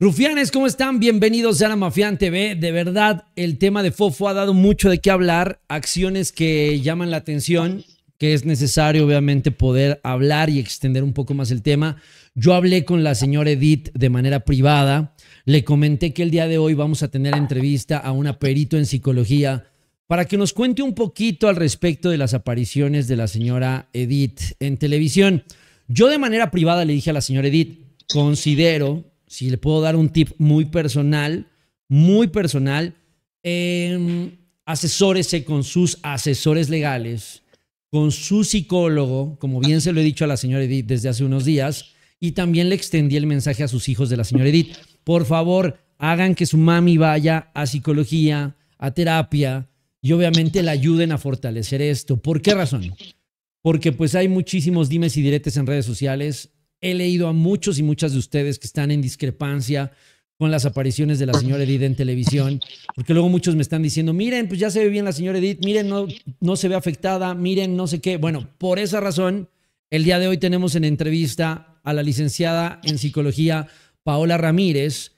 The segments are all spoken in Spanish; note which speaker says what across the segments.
Speaker 1: Rufianes, ¿cómo están? Bienvenidos a la Mafián TV. De verdad, el tema de Fofo ha dado mucho de qué hablar, acciones que llaman la atención, que es necesario obviamente poder hablar y extender un poco más el tema. Yo hablé con la señora Edith de manera privada, le comenté que el día de hoy vamos a tener entrevista a un perito en psicología para que nos cuente un poquito al respecto de las apariciones de la señora Edith en televisión. Yo de manera privada le dije a la señora Edith, considero si le puedo dar un tip muy personal, muy personal, eh, asesórese con sus asesores legales, con su psicólogo, como bien se lo he dicho a la señora Edith desde hace unos días, y también le extendí el mensaje a sus hijos de la señora Edith. Por favor, hagan que su mami vaya a psicología, a terapia, y obviamente la ayuden a fortalecer esto. ¿Por qué razón? Porque pues hay muchísimos dimes y diretes en redes sociales He leído a muchos y muchas de ustedes que están en discrepancia con las apariciones de la señora Edith en televisión, porque luego muchos me están diciendo, miren, pues ya se ve bien la señora Edith, miren, no, no se ve afectada, miren, no sé qué. Bueno, por esa razón, el día de hoy tenemos en entrevista a la licenciada en psicología Paola Ramírez.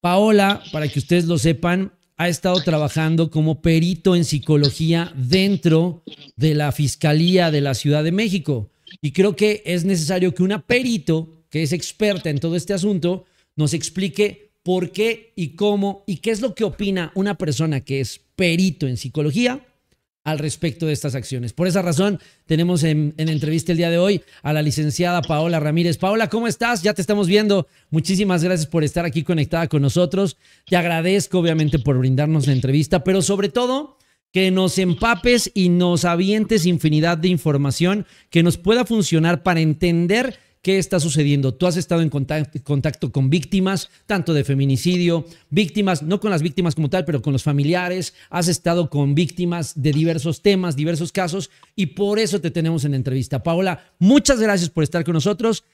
Speaker 1: Paola, para que ustedes lo sepan, ha estado trabajando como perito en psicología dentro de la Fiscalía de la Ciudad de México. Y creo que es necesario que un perito que es experta en todo este asunto nos explique por qué y cómo y qué es lo que opina una persona que es perito en psicología al respecto de estas acciones. Por esa razón, tenemos en, en, entrevista el día de hoy a la licenciada Paola Ramírez. Paola, ¿cómo estás? Ya te estamos viendo. Muchísimas gracias por estar aquí conectada con nosotros. Te agradezco, obviamente, por brindarnos la entrevista, pero sobre todo, que nos empapes y nos avientes infinidad de información que nos pueda funcionar para entender qué está sucediendo. Tú has estado en contacto, con víctimas, tanto de feminicidio, víctimas, no con las víctimas como tal, pero con los familiares, has estado con víctimas de diversos temas, diversos casos, y por eso te tenemos en entrevista. Paola, muchas gracias por estar con nosotros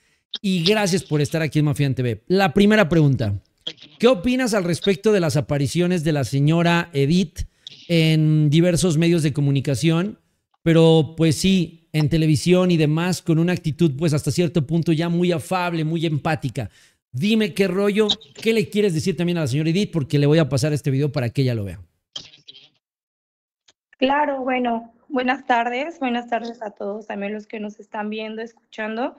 Speaker 1: y gracias por estar aquí en Mafián TV. La primera pregunta, ¿qué opinas al respecto de las apariciones de la señora Edith? en diversos medios de comunicación, pero pues sí, en televisión y demás, con una actitud pues hasta cierto punto ya muy afable, muy empática. Dime qué rollo, qué le quieres decir también a la señora Edith, porque le voy a pasar este video para que ella lo vea.
Speaker 2: Claro, bueno, buenas tardes, buenas tardes a todos, también los que nos están viendo, escuchando.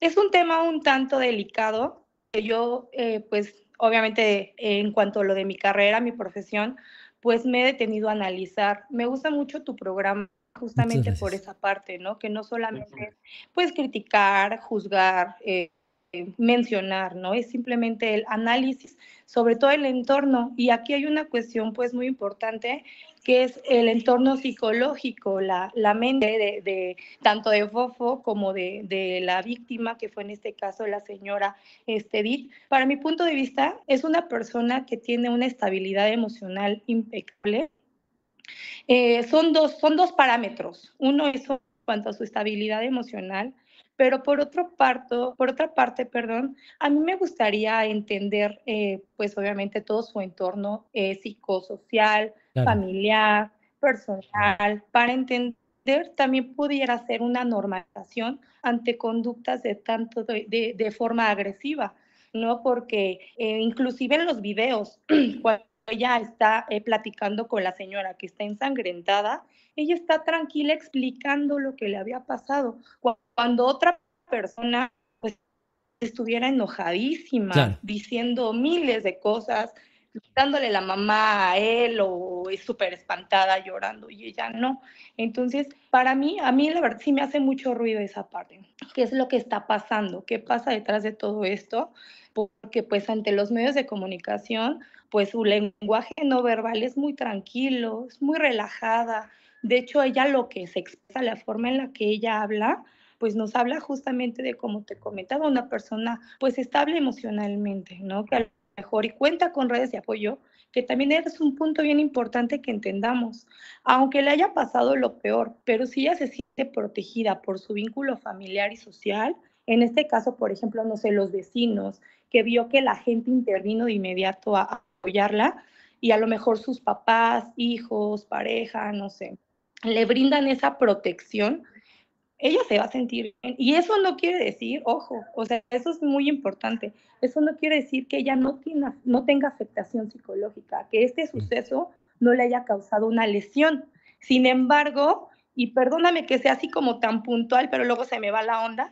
Speaker 2: Es un tema un tanto delicado, yo, eh, pues, obviamente, eh, en cuanto a lo de mi carrera, mi profesión, pues me he detenido a analizar. Me gusta mucho tu programa justamente por esa parte, ¿no? Que no solamente puedes criticar, juzgar, eh, eh, mencionar, ¿no? Es simplemente el análisis sobre todo el entorno. Y aquí hay una cuestión pues muy importante que es el entorno psicológico, la, mente de, tanto de Fofo como de, la víctima, que fue en este caso la señora estedit Para mi punto de vista, es una persona que tiene una estabilidad emocional impecable. Eh, son, dos, son parámetros. Uno es cuanto a su estabilidad emocional, pero por, otro parto, por otra parte, perdón, a mí me gustaría entender, eh, pues obviamente, todo su entorno eh, psicosocial, familiar, personal, para entender también pudiera ser una normalización ante conductas de tanto de, forma agresiva, ¿no? Porque eh, inclusive en los videos, cuando ella está eh, platicando con la señora que está ensangrentada, ella está tranquila explicando lo que le había pasado. Cuando otra persona pues, estuviera enojadísima, diciendo miles de cosas, dándole la mamá a él o es súper espantada llorando y ella no. Entonces, para mí, a mí la verdad sí me hace mucho ruido esa parte. ¿Qué es lo que está pasando? ¿Qué pasa detrás de todo esto? Porque pues ante los medios de comunicación, pues su lenguaje no verbal es muy tranquilo, es muy relajada. De hecho, ella lo que se expresa, la forma en la que ella habla, pues nos habla justamente de, como te comentaba, una persona pues estable emocionalmente, ¿no? Que y cuenta con redes de apoyo, que también es un punto bien importante que entendamos. Aunque le haya pasado lo peor, pero si ella se siente protegida por su vínculo familiar y social, en este caso, por ejemplo, no sé, los vecinos, que vio que la gente intervino de inmediato a apoyarla, y a lo mejor sus papás, hijos, pareja, no sé, le brindan esa protección ella se va a sentir bien. Y eso no quiere decir, ojo, o sea, eso es muy importante. Eso no quiere decir que ella no, no tenga afectación psicológica, que este suceso no le haya causado una lesión. Sin embargo, y perdóname que sea así como tan puntual, pero luego se me va la onda,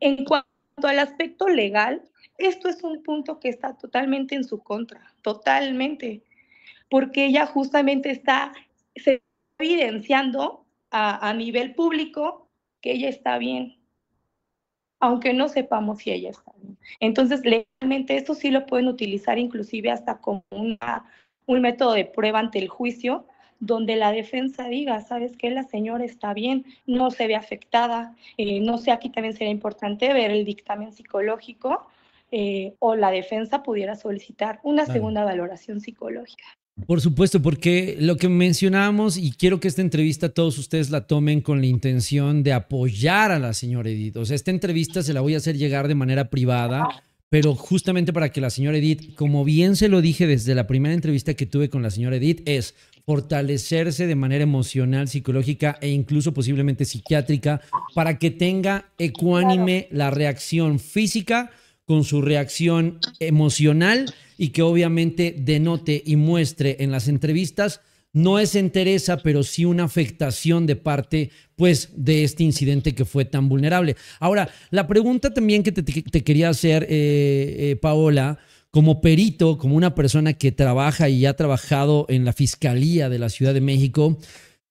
Speaker 2: en cuanto al aspecto legal, esto es un punto que está totalmente en su contra, totalmente, porque ella justamente está se evidenciando a, a nivel público que ella está bien, aunque no sepamos si ella está bien. Entonces, legalmente esto sí lo pueden utilizar inclusive hasta como un método de prueba ante el juicio, donde la defensa diga, sabes que la señora está bien, no se ve afectada, eh, no sé, aquí también sería importante ver el dictamen psicológico. Eh, o la defensa pudiera solicitar una segunda valoración psicológica.
Speaker 1: Por supuesto, porque lo que mencionábamos, y quiero que esta entrevista todos ustedes la tomen con la intención de apoyar a la señora Edith. O sea, esta entrevista se la voy a hacer llegar de manera privada, pero justamente para que la señora Edith, como bien se lo dije desde la primera entrevista que tuve con la señora Edith, es fortalecerse de manera emocional, psicológica e incluso posiblemente psiquiátrica para que tenga ecuánime la reacción física con su reacción emocional y que obviamente denote y muestre en las entrevistas no es entereza, pero sí una afectación de parte, pues, de este incidente que fue tan vulnerable. Ahora, la pregunta también que te, quería hacer, eh, eh, Paola, como perito, como una persona que trabaja y ha trabajado en la Fiscalía de la Ciudad de México,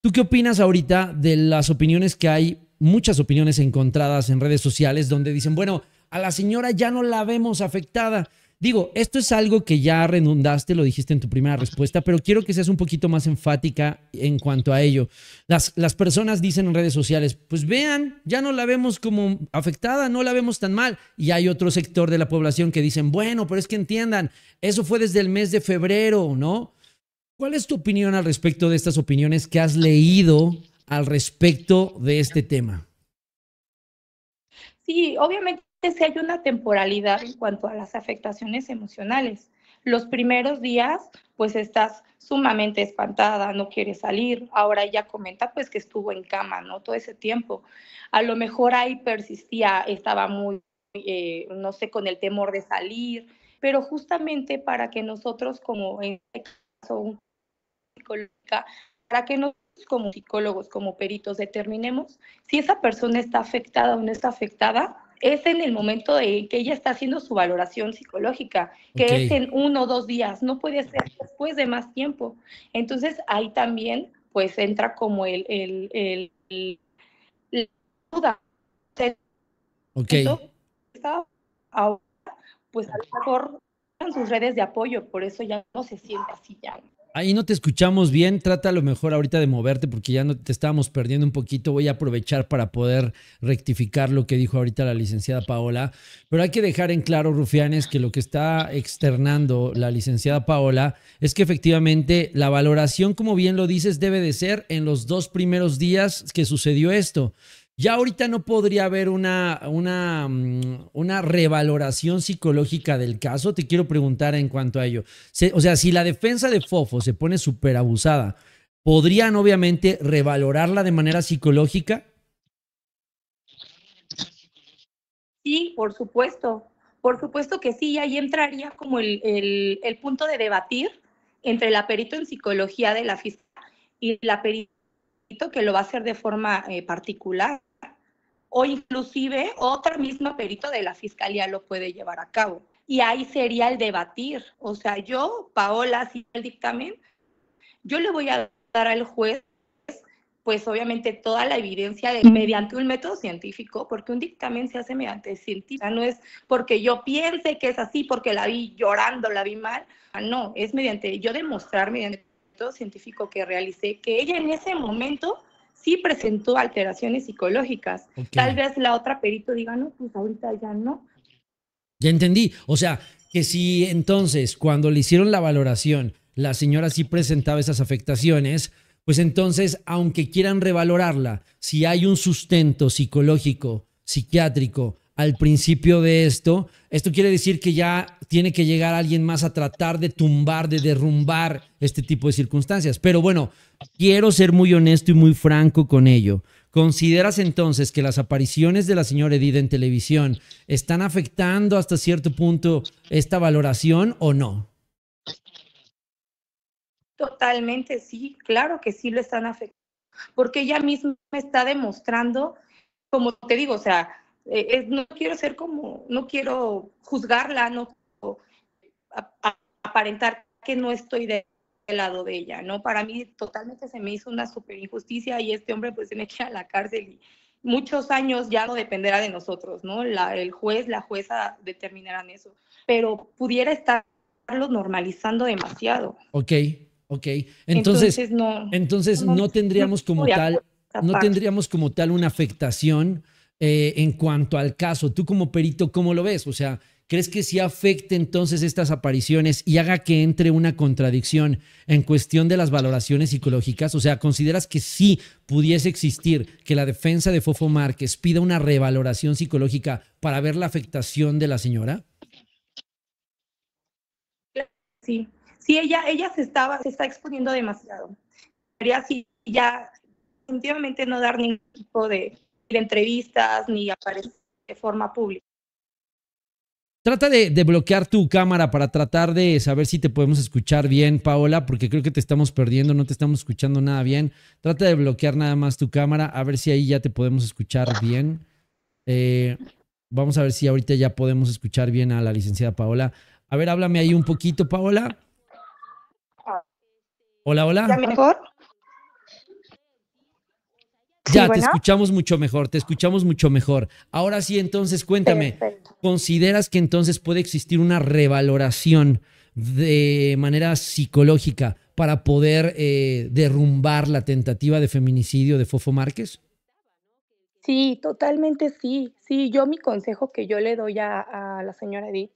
Speaker 1: ¿tú qué opinas ahorita de las opiniones que hay, muchas opiniones encontradas en redes sociales, donde dicen, bueno, a la señora ya no la vemos afectada. Digo, esto es algo que ya redundaste, lo dijiste en tu primera respuesta, pero quiero que seas un poquito más enfática en cuanto a ello. Las, las personas dicen en redes sociales, pues vean, ya no la vemos como afectada, no la vemos tan mal. Y hay otro sector de la población que dicen, bueno, pero es que entiendan, eso fue desde el mes de febrero, ¿no? ¿Cuál es tu opinión al respecto de estas opiniones que has leído al respecto de este tema?
Speaker 2: Sí, obviamente si hay una temporalidad en cuanto a las afectaciones emocionales. Los primeros días, pues estás sumamente espantada, no quieres salir. Ahora ella comenta, pues que estuvo en cama, ¿no? Todo ese tiempo. A lo mejor ahí persistía, estaba muy, eh, no sé, con el temor de salir, pero justamente para que nosotros como en este para que nosotros como psicólogos, como peritos, determinemos si esa persona está afectada o no está afectada, es en el momento de que ella está haciendo su valoración psicológica, que es en uno o dos días, no puede ser después de más tiempo. Entonces ahí también pues entra como el, el, la duda. Ok. pues a lo mejor en sus redes de apoyo, por eso ya no se siente así ya.
Speaker 1: Ahí no te escuchamos bien, trata a lo mejor ahorita de moverte porque ya no te estábamos perdiendo un poquito. Voy a aprovechar para poder rectificar lo que dijo ahorita la licenciada Paola. Pero hay que dejar en claro, Rufianes, que lo que está externando la licenciada Paola es que efectivamente la valoración, como bien lo dices, debe de ser en los dos primeros días que sucedió esto. Ya ahorita no podría haber una, mm, una, revaloración psicológica del caso. Te quiero preguntar en cuanto a ello. o sea, si la defensa de Fofo se pone súper abusada, ¿podrían obviamente revalorarla de manera psicológica?
Speaker 2: Sí, por supuesto. Por supuesto que sí. Y ahí entraría como el, punto de debatir entre el aperito en psicología de la física y el aperito que lo va a hacer de forma eh, particular o inclusive otro mismo perito de la fiscalía lo puede llevar a cabo. Y ahí sería el debatir. O sea, yo, Paola, si el dictamen, yo le voy a dar al juez, pues obviamente toda la evidencia mediante un método científico, porque un dictamen se hace mediante científico, no es porque yo piense que es así, porque la vi llorando, la vi mal, no, es mediante yo demostrar mediante método científico que realicé que ella en ese momento sí presentó alteraciones psicológicas. Tal vez la otra perito diga, no, pues ahorita ya no.
Speaker 1: Ya entendí. O sea, que si entonces cuando le hicieron la valoración, la señora sí presentaba esas afectaciones, pues entonces, aunque quieran revalorarla, si hay un sustento psicológico, psiquiátrico, al principio de esto, esto quiere decir que ya tiene que llegar alguien más a tratar de tumbar, de derrumbar este tipo de circunstancias. Pero bueno, quiero ser muy honesto y muy franco con ello. ¿Consideras entonces que las apariciones de la señora Edith en televisión están afectando hasta cierto punto esta valoración o no?
Speaker 2: Totalmente, sí, claro que sí lo están afectando, porque ella misma está demostrando, como te digo, o sea, eh, no quiero ser como, no quiero juzgarla, no quiero aparentar que no estoy del lado de ella, ¿no? Para mí totalmente se me hizo una super injusticia y este hombre pues se me queda a la cárcel y muchos años ya no dependerá de nosotros, ¿no? La, el juez, la jueza determinarán eso, pero pudiera estarlo normalizando demasiado.
Speaker 1: Ok, ok. Entonces, no, tendríamos como tal, no tendríamos como tal una afectación eh, en cuanto al caso. Tú como perito, ¿cómo lo ves? O sea, ¿crees que sí afecte entonces estas apariciones y haga que entre una contradicción en cuestión de las valoraciones psicológicas? O sea, ¿consideras que sí pudiese existir que la defensa de Fofo Márquez pida una revaloración psicológica para ver la afectación de la señora?
Speaker 2: Sí, sí, ella, ella se, estaba, se está exponiendo demasiado. Sería así, ya definitivamente no dar ningún tipo de, entrevistas ni aparecer de forma pública.
Speaker 1: Trata de, bloquear tu cámara para tratar de saber si te podemos escuchar bien, Paola, porque creo que te estamos perdiendo, no te estamos escuchando nada bien. Trata de bloquear nada más tu cámara, a ver si ahí ya te podemos escuchar bien. Eh, vamos a ver si ahorita ya podemos escuchar bien a la licenciada Paola. A ver, háblame ahí un poquito, Paola. Ah. Hola, hola.
Speaker 2: mejor? Ya, te
Speaker 1: escuchamos mucho mejor, te escuchamos mucho mejor. Ahora sí, entonces cuéntame, ¿consideras que entonces puede existir una revaloración de manera psicológica para poder eh, derrumbar la tentativa de feminicidio de Fofo Márquez?
Speaker 2: Sí, totalmente sí. Sí, yo mi consejo que yo le doy a, a la señora Edith,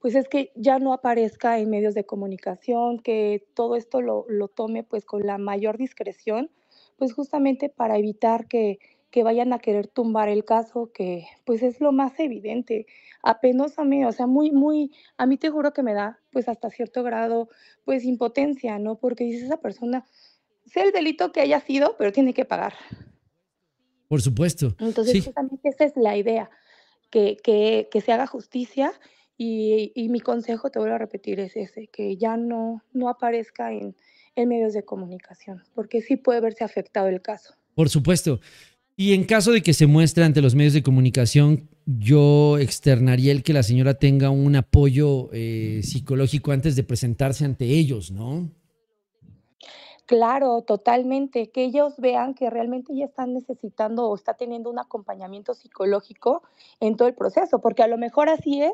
Speaker 2: pues es que ya no aparezca en medios de comunicación, que todo esto lo, lo tome pues con la mayor discreción pues justamente para evitar que, vayan a querer tumbar el caso, que pues es lo más evidente. Apenas a mí, o sea, muy, muy, a mí te juro que me da pues hasta cierto grado pues impotencia, ¿no? Porque dice esa persona, sé el delito que haya sido, pero tiene que pagar.
Speaker 1: Por supuesto. Entonces,
Speaker 2: esa es la idea, que, que, que se haga justicia y, y, mi consejo, te vuelvo a repetir, es ese, que ya no, no aparezca en, en medios de comunicación, porque sí puede verse afectado el caso.
Speaker 1: Por supuesto. Y en caso de que se muestre ante los medios de comunicación, yo externaría el que la señora tenga un apoyo eh, psicológico antes de presentarse ante ellos, ¿no?
Speaker 2: Claro, totalmente. Que ellos vean que realmente ya están necesitando o está teniendo un acompañamiento psicológico en todo el proceso, porque a lo mejor así es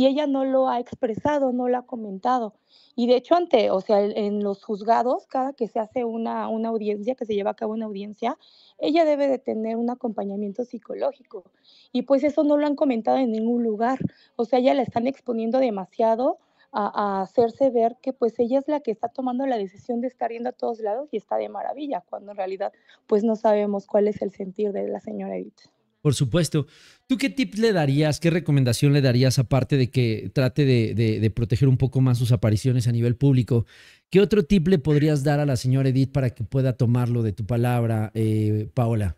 Speaker 2: y ella no lo ha expresado, no lo ha comentado. Y de hecho, ante, o sea, en los juzgados, cada que se hace una, una audiencia, que se lleva a cabo una audiencia, ella debe de tener un acompañamiento psicológico. Y pues eso no lo han comentado en ningún lugar. O sea, ya la están exponiendo demasiado a, hacerse ver que pues ella es la que está tomando la decisión de estar yendo a todos lados y está de maravilla, cuando en realidad pues no sabemos cuál es el sentir de la señora Edith.
Speaker 1: Por supuesto. ¿Tú qué tip le darías, qué recomendación le darías aparte de que trate de, proteger un poco más sus apariciones a nivel público? ¿Qué otro tip le podrías dar a la señora Edith para que pueda tomarlo de tu palabra, eh, Paola?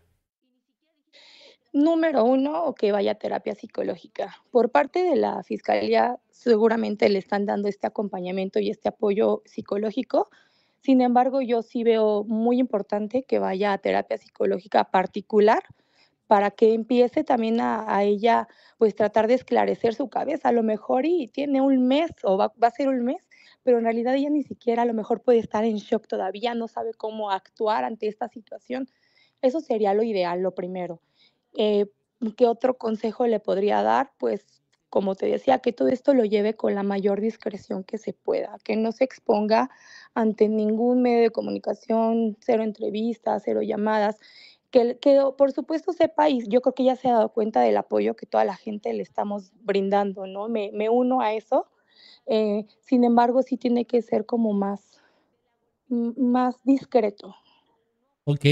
Speaker 2: Número uno, que vaya a terapia psicológica. Por parte de la Fiscalía seguramente le están dando este acompañamiento y este apoyo psicológico. Sin embargo, yo sí veo muy importante que vaya a terapia psicológica particular para que empiece también a, ella pues tratar de esclarecer su cabeza. A lo mejor y tiene un mes o va, a ser un mes, pero en realidad ella ni siquiera a lo mejor puede estar en shock todavía, no sabe cómo actuar ante esta situación. Eso sería lo ideal, lo primero. Eh, ¿Qué otro consejo le podría dar? Pues como te decía, que todo esto lo lleve con la mayor discreción que se pueda, que no se exponga ante ningún medio de comunicación, cero entrevistas, cero llamadas que, por supuesto sepa y yo creo que ya se ha dado cuenta del apoyo que toda la gente le estamos brindando, ¿no? Me, me uno a eso. Eh, sin embargo, sí tiene que ser como más, más discreto.
Speaker 1: Ok,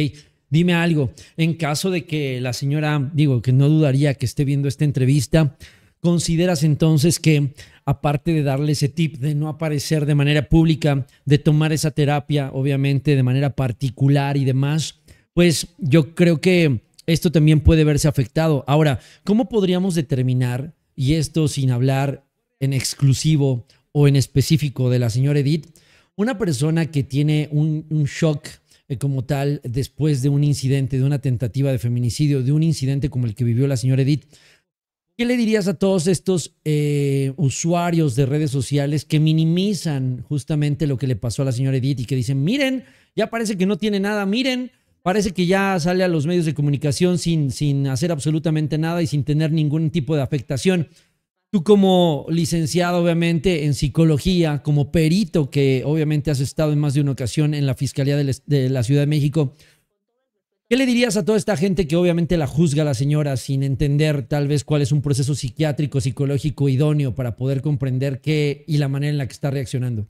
Speaker 1: dime algo. En caso de que la señora, digo, que no dudaría que esté viendo esta entrevista, ¿consideras entonces que, aparte de darle ese tip de no aparecer de manera pública, de tomar esa terapia, obviamente, de manera particular y demás, pues yo creo que esto también puede verse afectado. Ahora, ¿cómo podríamos determinar, y esto sin hablar en exclusivo o en específico de la señora Edith, una persona que tiene un, shock eh, como tal después de un incidente, de una tentativa de feminicidio, de un incidente como el que vivió la señora Edith? ¿Qué le dirías a todos estos eh, usuarios de redes sociales que minimizan justamente lo que le pasó a la señora Edith y que dicen, miren, ya parece que no tiene nada, miren, parece que ya sale a los medios de comunicación sin, sin hacer absolutamente nada y sin tener ningún tipo de afectación. Tú como licenciado, obviamente, en psicología, como perito que obviamente has estado en más de una ocasión en la Fiscalía de la Ciudad de México, ¿qué le dirías a toda esta gente que obviamente la juzga la señora sin entender tal vez cuál es un proceso psiquiátrico, psicológico idóneo para poder comprender qué y la manera en la que está reaccionando?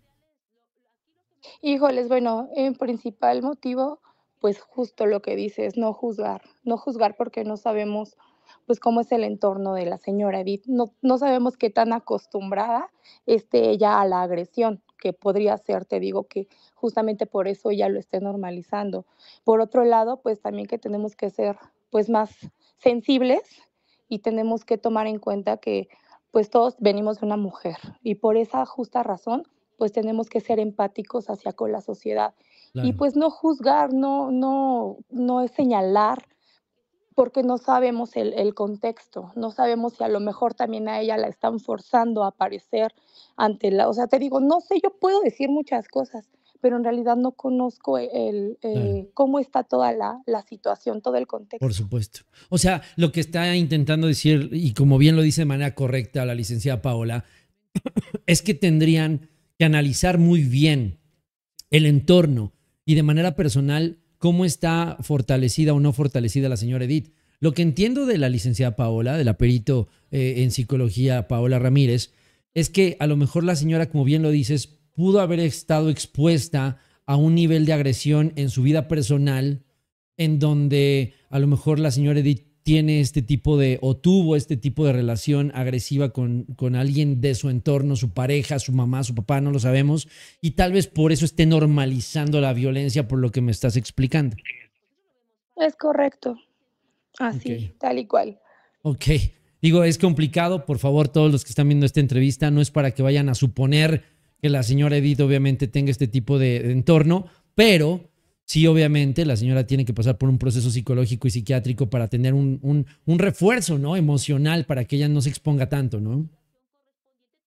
Speaker 2: Híjoles, bueno, el principal motivo pues justo lo que dice es no juzgar, no juzgar porque no sabemos pues cómo es el entorno de la señora Edith, no, no sabemos qué tan acostumbrada esté ella a la agresión, que podría ser, te digo que justamente por eso ella lo esté normalizando. Por otro lado, pues también que tenemos que ser pues más sensibles y tenemos que tomar en cuenta que pues todos venimos de una mujer y por esa justa razón pues tenemos que ser empáticos hacia con la sociedad. Y pues no juzgar, no, no, no es señalar, porque no sabemos el, contexto, no sabemos si a lo mejor también a ella la están forzando a aparecer ante la, o sea, te digo, no sé, yo puedo decir muchas cosas, pero en realidad no conozco el, eh, cómo está toda la, la, situación, todo el contexto. Por supuesto.
Speaker 1: O sea, lo que está intentando decir, y como bien lo dice de manera correcta la licenciada Paola, es que tendrían que analizar muy bien el entorno y de manera personal cómo está fortalecida o no fortalecida la señora Edith. Lo que entiendo de la licenciada Paola, del perito eh, en psicología Paola Ramírez, es que a lo mejor la señora, como bien lo dices, pudo haber estado expuesta a un nivel de agresión en su vida personal, en donde a lo mejor la señora Edith tiene este tipo de o tuvo este tipo de relación agresiva con, con alguien de su entorno, su pareja, su mamá, su papá, no lo sabemos, y tal vez por eso esté normalizando la violencia por lo que me estás explicando.
Speaker 2: Es correcto, así, tal y cual.
Speaker 1: Ok, digo, es complicado, por favor, todos los que están viendo esta entrevista, no es para que vayan a suponer que la señora Edith obviamente tenga este tipo de entorno, pero Sí, obviamente, la señora tiene que pasar por un proceso psicológico y psiquiátrico para tener un, refuerzo ¿no? emocional para que ella no se exponga tanto, ¿no?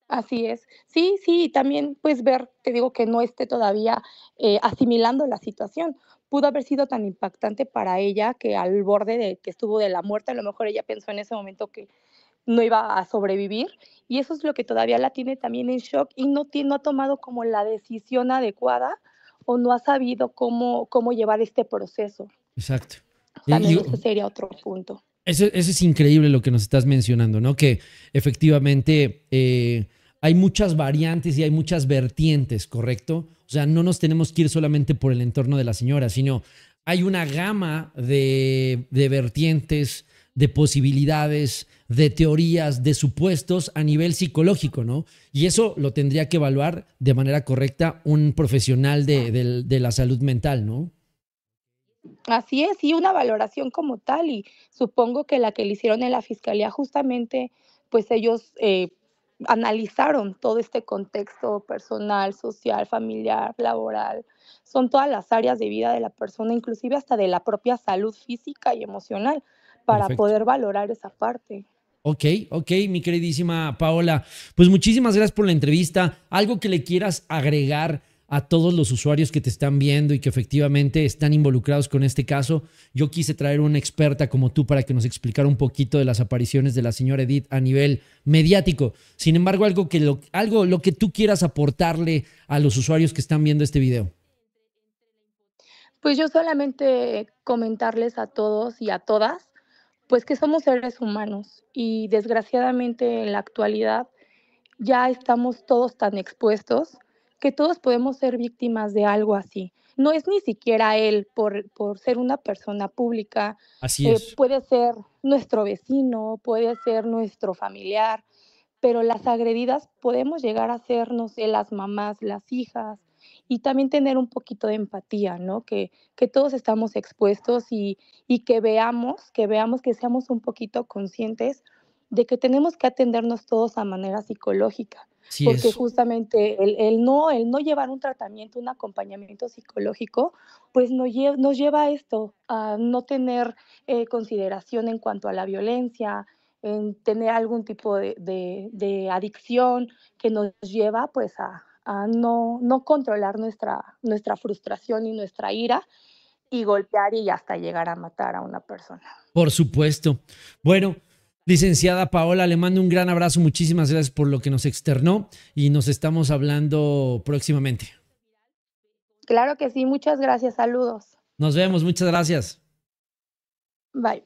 Speaker 2: Así es. Sí, sí, también pues ver, te digo que no esté todavía eh, asimilando la situación. Pudo haber sido tan impactante para ella que al borde de que estuvo de la muerte, a lo mejor ella pensó en ese momento que no iba a sobrevivir y eso es lo que todavía la tiene también en shock y no, no ha tomado como la decisión adecuada o no ha sabido cómo, cómo llevar este proceso.
Speaker 1: Exacto. También ese
Speaker 2: sería otro punto.
Speaker 1: Eso, es increíble lo que nos estás mencionando, ¿no? Que efectivamente eh, hay muchas variantes y hay muchas vertientes, ¿correcto? O sea, no nos tenemos que ir solamente por el entorno de la señora, sino hay una gama de, de vertientes, de posibilidades, de teorías, de supuestos a nivel psicológico, ¿no? Y eso lo tendría que evaluar de manera correcta un profesional de, la salud mental, ¿no?
Speaker 2: Así es, y una valoración como tal, y supongo que la que le hicieron en la fiscalía justamente, pues ellos... Eh, analizaron todo este contexto personal, social, familiar, laboral. Son todas las áreas de vida de la persona, inclusive hasta de la propia salud física y emocional para poder valorar esa parte.
Speaker 1: Ok, ok, mi queridísima Paola. Pues muchísimas gracias por la entrevista. Algo que le quieras agregar a todos los usuarios que te están viendo y que efectivamente están involucrados con este caso. Yo quise traer una experta como tú para que nos explicara un poquito de las apariciones de la señora Edith a nivel mediático. Sin embargo, algo que lo, algo, lo que tú quieras aportarle a los usuarios que están viendo este video.
Speaker 2: Pues yo solamente comentarles a todos y a todas pues que somos seres humanos y desgraciadamente en la actualidad ya estamos todos tan expuestos que todos podemos ser víctimas de algo así. No es ni siquiera él por, ser una persona pública. Así eh, Puede ser nuestro vecino, puede ser nuestro familiar, pero las agredidas podemos llegar a sernos sé, las mamás, las hijas, y también tener un poquito de empatía, ¿no? Que, que todos estamos expuestos y, que veamos, que veamos, que seamos un poquito conscientes de que tenemos que atendernos todos a manera psicológica. porque justamente el, no, el no llevar un tratamiento, un acompañamiento psicológico, pues nos, nos lleva a esto, a no tener eh, consideración en cuanto a la violencia, en tener algún tipo de, de adicción que nos lleva pues a, a no, no controlar nuestra, nuestra frustración y nuestra ira y golpear y hasta llegar a matar a una persona.
Speaker 1: Por supuesto. Bueno, licenciada Paola, le mando un gran abrazo. Muchísimas gracias por lo que nos externó y nos estamos hablando próximamente.
Speaker 2: Claro que sí, muchas gracias. Saludos.
Speaker 1: Nos vemos, muchas gracias. Bye.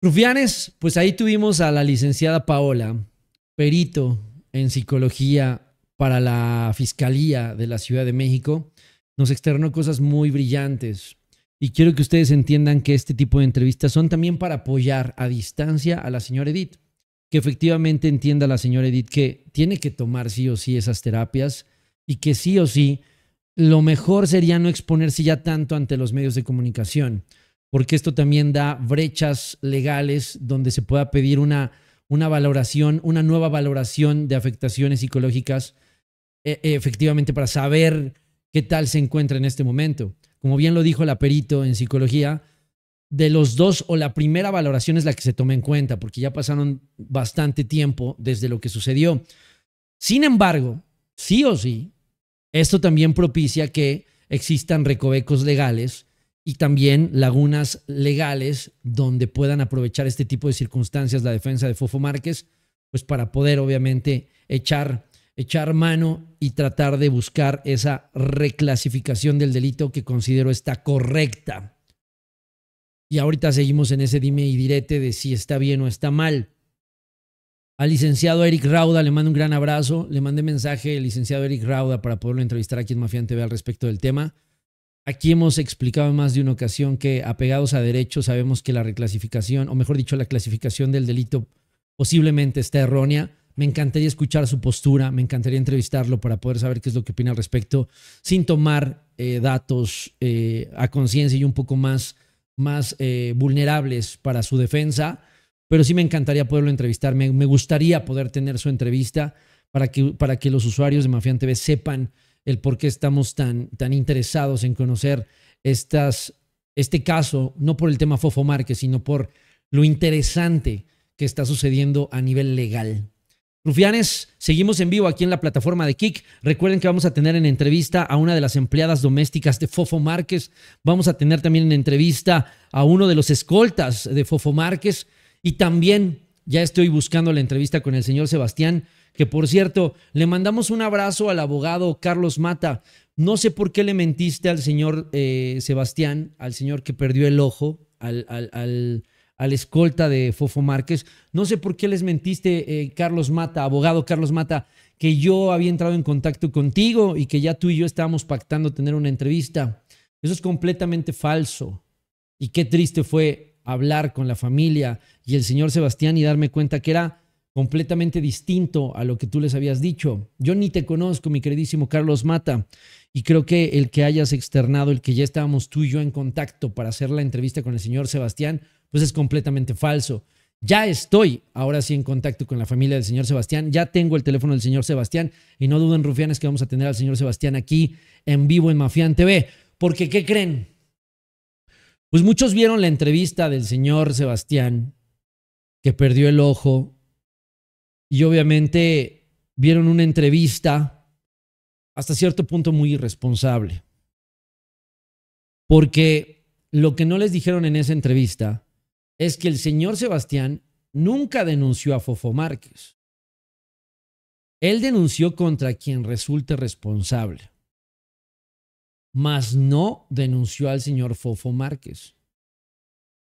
Speaker 1: Rufianes, pues ahí tuvimos a la licenciada Paola, perito en psicología para la Fiscalía de la Ciudad de México, nos externó cosas muy brillantes. Y quiero que ustedes entiendan que este tipo de entrevistas son también para apoyar a distancia a la señora Edith, que efectivamente entienda la señora Edith que tiene que tomar sí o sí esas terapias y que sí o sí lo mejor sería no exponerse ya tanto ante los medios de comunicación, porque esto también da brechas legales donde se pueda pedir una una valoración, una nueva valoración de afectaciones psicológicas, e, e, efectivamente, para saber qué tal se encuentra en este momento. Como bien lo dijo el perito en psicología, de los dos o la primera valoración es la que se toma en cuenta, porque ya pasaron bastante tiempo desde lo que sucedió. Sin embargo, sí o sí, esto también propicia que existan recovecos legales y también lagunas legales donde puedan aprovechar este tipo de circunstancias la defensa de Fofo Márquez, pues para poder obviamente echar, echar mano y tratar de buscar esa reclasificación del delito que considero está correcta. Y ahorita seguimos en ese dime y direte de si está bien o está mal. Al licenciado Eric Rauda le mando un gran abrazo. Le mandé mensaje al licenciado Eric Rauda para poderlo entrevistar aquí en Mafiante TV al respecto del tema. Aquí hemos explicado en más de una ocasión que apegados a derecho sabemos que la reclasificación, o mejor dicho, la clasificación del delito posiblemente está errónea. Me encantaría escuchar su postura, me encantaría entrevistarlo para poder saber qué es lo que opina al respecto, sin tomar eh, datos eh, a conciencia y un poco más, más eh, vulnerables para su defensa, pero sí me encantaría poderlo entrevistar, me, gustaría poder tener su entrevista para que, para que los usuarios de Mafián TV sepan el por qué estamos tan, tan interesados en conocer este caso, no por el tema Fofo Márquez, sino por lo interesante que está sucediendo a nivel legal. Rufianes, seguimos en vivo aquí en la plataforma de Kik. Recuerden que vamos a tener en entrevista a una de las empleadas domésticas de Fofo Márquez. Vamos a tener también en entrevista a uno de los escoltas de Fofo Márquez. Y también ya estoy buscando la entrevista con el señor Sebastián que por cierto, le mandamos un abrazo al abogado Carlos Mata. No sé por qué le mentiste al señor eh, Sebastián, al señor que perdió el ojo, al, al, escolta de Fofo Márquez. No sé por qué les mentiste, eh, Carlos Mata, abogado Carlos Mata, que yo había entrado en contacto contigo y que ya tú y yo estábamos pactando tener una entrevista. Eso es completamente falso. Y qué triste fue hablar con la familia y el señor Sebastián y darme cuenta que era completamente distinto a lo que tú les habías dicho. Yo ni te conozco, mi queridísimo Carlos Mata, y creo que el que hayas externado, el que ya estábamos tú y yo en contacto para hacer la entrevista con el señor Sebastián, pues es completamente falso. Ya estoy ahora sí en contacto con la familia del señor Sebastián, ya tengo el teléfono del señor Sebastián y no duden, rufianes, que vamos a tener al señor Sebastián aquí en vivo en Mafián TV, porque ¿qué creen? Pues muchos vieron la entrevista del señor Sebastián que perdió el ojo y obviamente vieron una entrevista hasta cierto punto muy irresponsable. Porque lo que no les dijeron en esa entrevista es que el señor Sebastián nunca denunció a Fofo Márquez. Él denunció contra quien resulte responsable, mas no denunció al señor Fofo Márquez.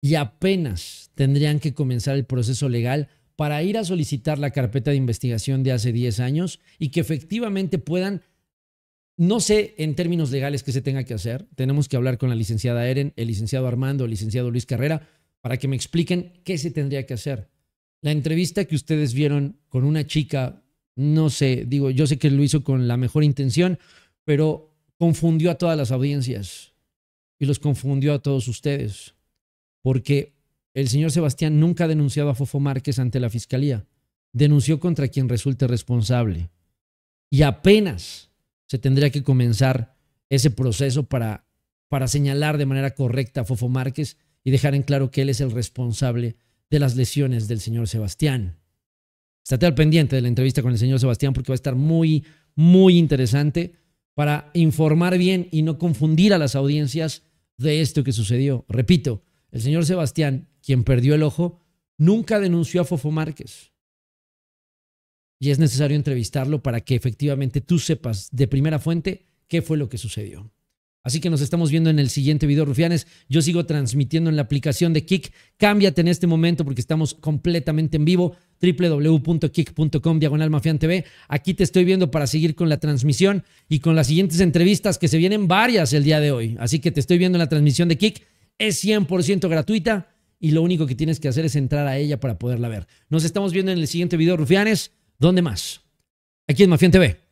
Speaker 1: Y apenas tendrían que comenzar el proceso legal para ir a solicitar la carpeta de investigación de hace 10 años y que efectivamente puedan, no sé en términos legales qué se tenga que hacer, tenemos que hablar con la licenciada Eren, el licenciado Armando, el licenciado Luis Carrera, para que me expliquen qué se tendría que hacer. La entrevista que ustedes vieron con una chica, no sé, digo, yo sé que lo hizo con la mejor intención, pero confundió a todas las audiencias y los confundió a todos ustedes, porque el señor Sebastián nunca ha denunciado a Fofo Márquez ante la fiscalía. Denunció contra quien resulte responsable. Y apenas se tendría que comenzar ese proceso para, para señalar de manera correcta a Fofo Márquez y dejar en claro que él es el responsable de las lesiones del señor Sebastián. Estate al pendiente de la entrevista con el señor Sebastián porque va a estar muy, muy interesante para informar bien y no confundir a las audiencias de esto que sucedió. Repito, el señor Sebastián quien perdió el ojo, nunca denunció a Fofo Márquez. Y es necesario entrevistarlo para que efectivamente tú sepas de primera fuente qué fue lo que sucedió. Así que nos estamos viendo en el siguiente video, Rufianes. Yo sigo transmitiendo en la aplicación de Kik. Cámbiate en este momento porque estamos completamente en vivo. www.kik.com diagonal Aquí te estoy viendo para seguir con la transmisión y con las siguientes entrevistas que se vienen varias el día de hoy. Así que te estoy viendo en la transmisión de Kik. Es 100% gratuita y lo único que tienes que hacer es entrar a ella para poderla ver. Nos estamos viendo en el siguiente video, Rufianes. ¿Dónde más? Aquí en Mafian TV.